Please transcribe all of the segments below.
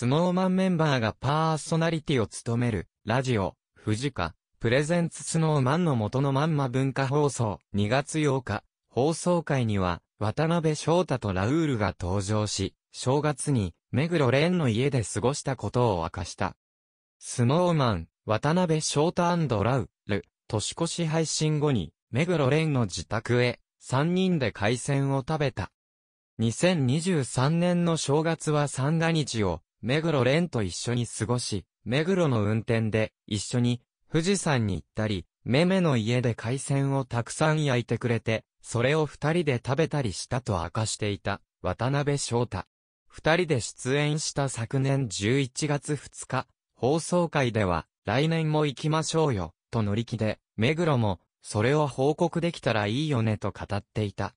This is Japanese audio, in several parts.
スノーマンメンバーがパーソナリティを務める、ラジオ、富士家、プレゼンツスノーマンの元のまんま文化放送、2月8日、放送会には、渡辺翔太とラウールが登場し、正月に、目黒蓮の家で過ごしたことを明かした。スノーマン、渡辺翔太ラウ、ル、年越し配信後に、目黒蓮の自宅へ、3人で海鮮を食べた。2023年の正月は三が日を、目黒蓮と一緒に過ごし、目黒の運転で一緒に富士山に行ったり、めめの家で海鮮をたくさん焼いてくれて、それを二人で食べたりしたと明かしていた渡辺翔太。二人で出演した昨年11月2日、放送会では、来年も行きましょうよ、と乗り気で、目黒も、それを報告できたらいいよねと語っていた。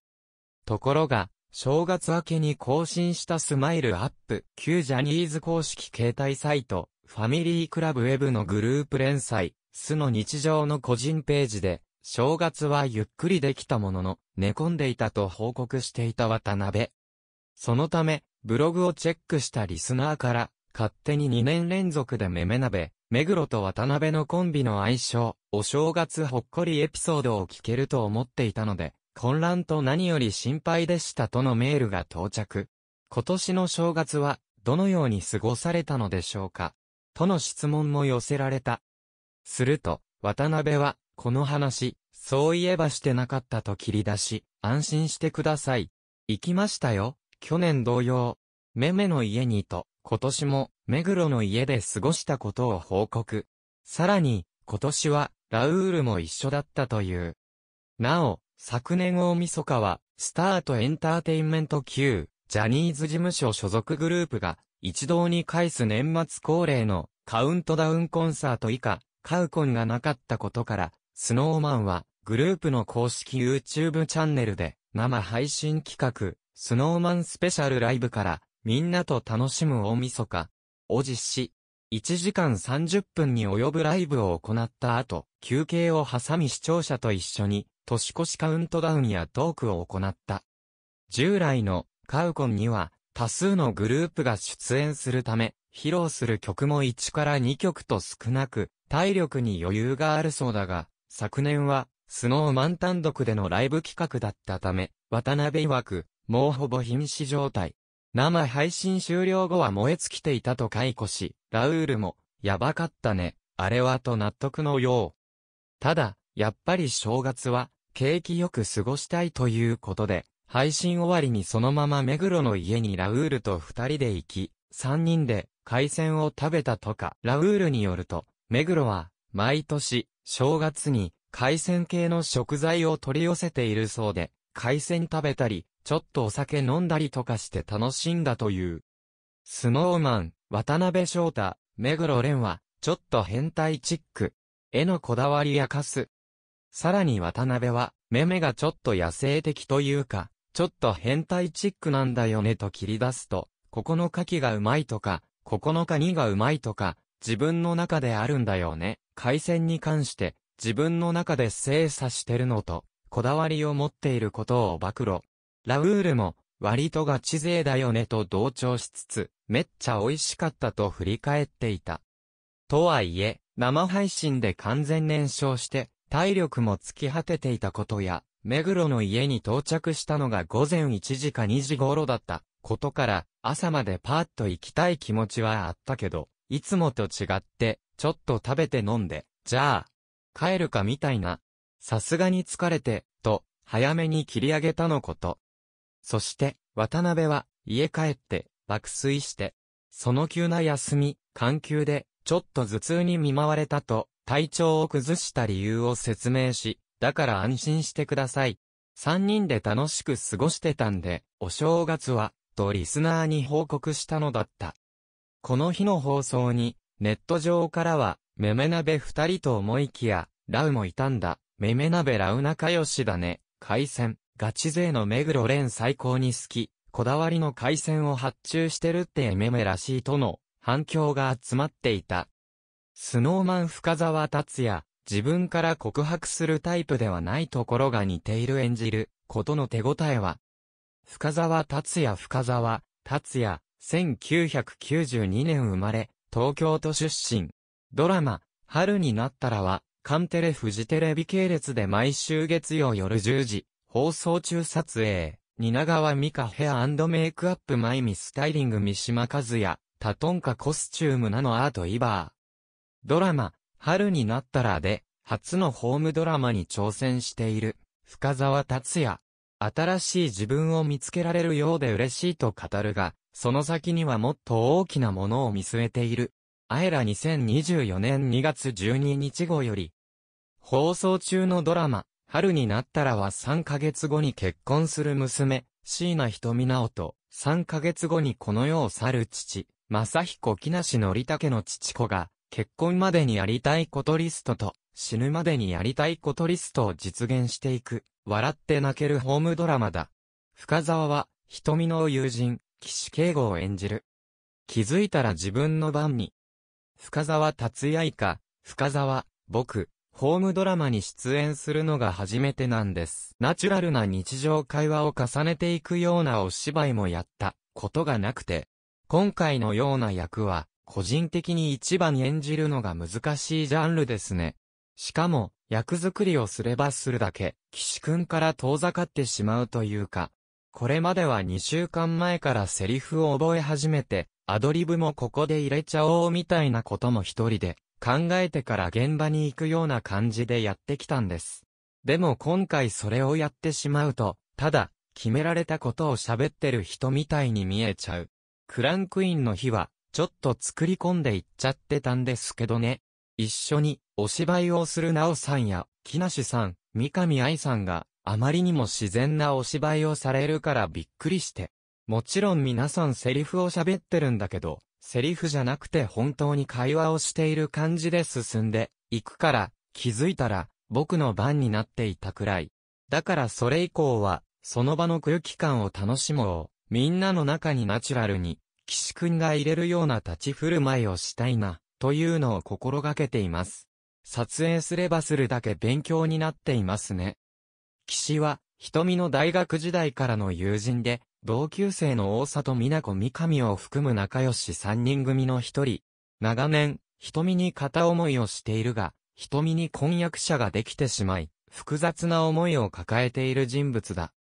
ところが、正月明けに更新したスマイルアップ、旧ジャニーズ公式携帯サイト、ファミリークラブウェブのグループ連載、巣の日常の個人ページで、正月はゆっくりできたものの、寝込んでいたと報告していた渡辺。そのため、ブログをチェックしたリスナーから、勝手に2年連続でめめ鍋、目黒と渡辺のコンビの相性、お正月ほっこりエピソードを聞けると思っていたので、混乱と何より心配でしたとのメールが到着。今年の正月は、どのように過ごされたのでしょうかとの質問も寄せられた。すると、渡辺は、この話、そういえばしてなかったと切り出し、安心してください。行きましたよ、去年同様。めめの家にと、今年も、目黒の家で過ごしたことを報告。さらに、今年は、ラウールも一緒だったという。なお、昨年大晦日は、スタートエンターテインメント級、ジャニーズ事務所所属グループが、一堂に返す年末恒例のカウントダウンコンサート以下、カウコンがなかったことから、スノーマンは、グループの公式 YouTube チャンネルで、生配信企画、スノーマンスペシャルライブから、みんなと楽しむ大晦日、を実施。1時間30分に及ぶライブを行った後、休憩を挟み視聴者と一緒に、年越しカウントダウンやトークを行った。従来のカウコンには、多数のグループが出演するため、披露する曲も1から2曲と少なく、体力に余裕があるそうだが、昨年は、スノーマン単独でのライブ企画だったため、渡辺曰く、もうほぼ瀕死状態。生配信終了後は燃え尽きていたと解雇し、ラウールも、やばかったね、あれはと納得のよう。ただ、やっぱり正月は、景気よく過ごしたいということで、配信終わりにそのまま目黒の家にラウールと二人で行き、三人で海鮮を食べたとか、ラウールによると、目黒は、毎年、正月に海鮮系の食材を取り寄せているそうで、海鮮食べたり、ちょっとお酒飲んだりとかして楽しんだという。スノーマン、渡辺翔太、目黒蓮は、ちょっと変態チック。絵のこだわりやかす。さらに渡辺は、目目がちょっと野生的というか、ちょっと変態チックなんだよねと切り出すと、ここの牡蠣がうまいとか、ここのカニがうまいとか、自分の中であるんだよね。海鮮に関して、自分の中で精査してるのと、こだわりを持っていることを暴露。ラウールも、割とガチ勢だよねと同調しつつ、めっちゃ美味しかったと振り返っていた。とはいえ、生配信で完全燃焼して、体力も尽き果てていたことや、目黒の家に到着したのが午前1時か2時頃だったことから、朝までパーッと行きたい気持ちはあったけど、いつもと違って、ちょっと食べて飲んで、じゃあ、帰るかみたいな。さすがに疲れて、と、早めに切り上げたのこと。そして、渡辺は、家帰って、爆睡して、その急な休み、緩急で、ちょっと頭痛に見舞われたと、体調を崩した理由を説明し、だから安心してください。三人で楽しく過ごしてたんで、お正月は、とリスナーに報告したのだった。この日の放送に、ネット上からは、メメ鍋二人と思いきや、ラウもいたんだ、メメ鍋ラウ仲良しだね、海鮮。ガチ勢の目黒蓮最高に好き、こだわりの回線を発注してるってエメメらしいとの反響が集まっていた。スノーマン深沢達也、自分から告白するタイプではないところが似ている演じる、ことの手応えは、深沢達也深沢、達也、1992年生まれ、東京都出身。ドラマ、春になったらは、カンテレフジテレビ系列で毎週月曜夜10時、放送中撮影、蜷川美香ヘアメイクアップマイミスタイリング三島和也、タトンカコスチュームなのアートイバー。ドラマ、春になったらで、初のホームドラマに挑戦している、深沢達也。新しい自分を見つけられるようで嬉しいと語るが、その先にはもっと大きなものを見据えている。あえら2024年2月12日号より、放送中のドラマ、春になったらは3ヶ月後に結婚する娘、椎名瞳直と、3ヶ月後にこの世を去る父、正彦木梨則武の父子が、結婚までにやりたいことリストと、死ぬまでにやりたいことリストを実現していく、笑って泣けるホームドラマだ。深沢は、瞳の友人、岸敬吾を演じる。気づいたら自分の番に。深沢達也以下、深沢、僕、ホームドラマに出演するのが初めてなんです。ナチュラルな日常会話を重ねていくようなお芝居もやったことがなくて、今回のような役は、個人的に一番演じるのが難しいジャンルですね。しかも、役作りをすればするだけ、岸くんから遠ざかってしまうというか、これまでは2週間前からセリフを覚え始めて、アドリブもここで入れちゃおうみたいなことも一人で考えてから現場に行くような感じでやってきたんです。でも今回それをやってしまうと、ただ、決められたことを喋ってる人みたいに見えちゃう。クランクインの日は、ちょっと作り込んでいっちゃってたんですけどね。一緒に、お芝居をするなおさんや、木梨さん、三上愛さんが、あまりにも自然なお芝居をされるからびっくりして。もちろん皆さんセリフを喋ってるんだけど、セリフじゃなくて本当に会話をしている感じで進んで、いくから、気づいたら、僕の番になっていたくらい。だからそれ以降は、その場の空気感を楽しもう。みんなの中にナチュラルに、岸くんが入れるような立ち振る舞いをしたいな、というのを心がけています。撮影すればするだけ勉強になっていますね。岸は、瞳の大学時代からの友人で、同級生の大里美奈子三上を含む仲良し三人組の一人、長年、瞳に片思いをしているが、瞳に婚約者ができてしまい、複雑な思いを抱えている人物だ。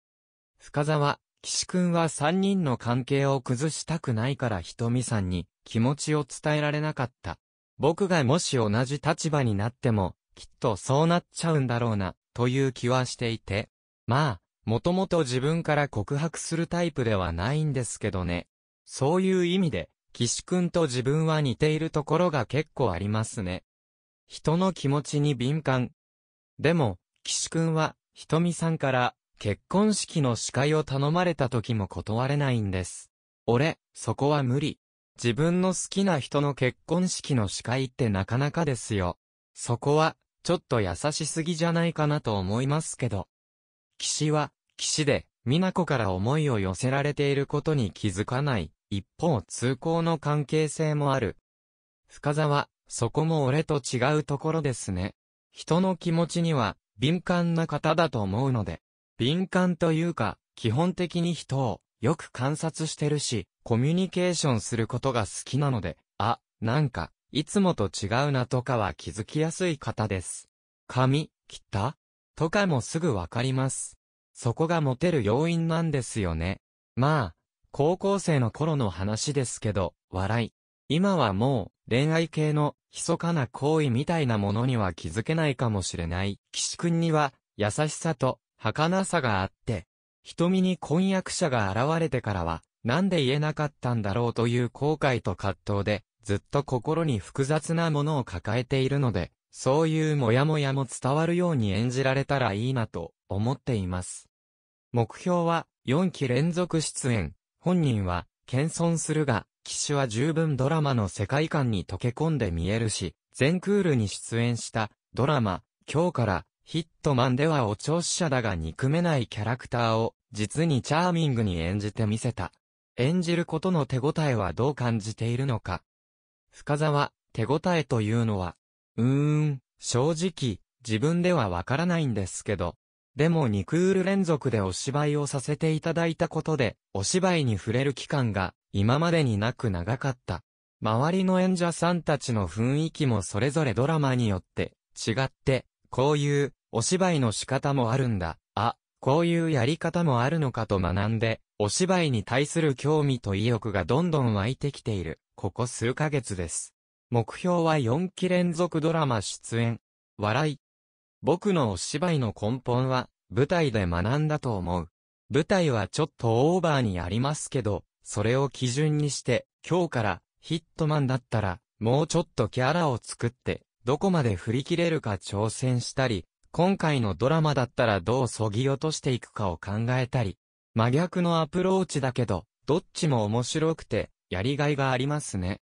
深沢、岸くんは三人の関係を崩したくないから瞳さんに気持ちを伝えられなかった。僕がもし同じ立場になっても、きっとそうなっちゃうんだろうな、という気はしていて。まあ、もともと自分から告白するタイプではないんですけどね。そういう意味で、岸くんと自分は似ているところが結構ありますね。人の気持ちに敏感。でも、岸くんは、ひとみさんから、結婚式の司会を頼まれた時も断れないんです。俺、そこは無理。自分の好きな人の結婚式の司会ってなかなかですよ。そこは、ちょっと優しすぎじゃないかなと思いますけど。岸は、岸で、美奈子から思いを寄せられていることに気づかない。一方通行の関係性もある。深沢、そこも俺と違うところですね。人の気持ちには、敏感な方だと思うので。敏感というか、基本的に人を、よく観察してるし、コミュニケーションすることが好きなので、あ、なんか、いつもと違うなとかは気づきやすい方です。髪、切ったとかもすぐわかります。そこがモテる要因なんですよね。まあ、高校生の頃の話ですけど、笑い。今はもう、恋愛系の、密かな行為みたいなものには気づけないかもしれない。岸くんには、優しさと、儚さがあって、瞳に婚約者が現れてからは、なんで言えなかったんだろうという後悔と葛藤で、ずっと心に複雑なものを抱えているので、そういうモヤモヤも伝わるように演じられたらいいなと思っています。目標は4期連続出演。本人は謙遜するが、騎手は十分ドラマの世界観に溶け込んで見えるし、全クールに出演したドラマ、今日からヒットマンではお調子者だが憎めないキャラクターを実にチャーミングに演じてみせた。演じることの手応えはどう感じているのか。深沢、手応えというのは、うーん、正直、自分ではわからないんですけど、でも2クール連続でお芝居をさせていただいたことで、お芝居に触れる期間が今までになく長かった。周りの演者さんたちの雰囲気もそれぞれドラマによって違って、こういうお芝居の仕方もあるんだ。あ、こういうやり方もあるのかと学んで、お芝居に対する興味と意欲がどんどん湧いてきている、ここ数ヶ月です。目標は4期連続ドラマ出演。笑い、僕のお芝居の根本は、舞台で学んだと思う。舞台はちょっとオーバーにありますけど、それを基準にして、今日からヒットマンだったら、もうちょっとキャラを作って、どこまで振り切れるか挑戦したり、今回のドラマだったらどうそぎ落としていくかを考えたり、真逆のアプローチだけど、どっちも面白くて、やりがいがありますね。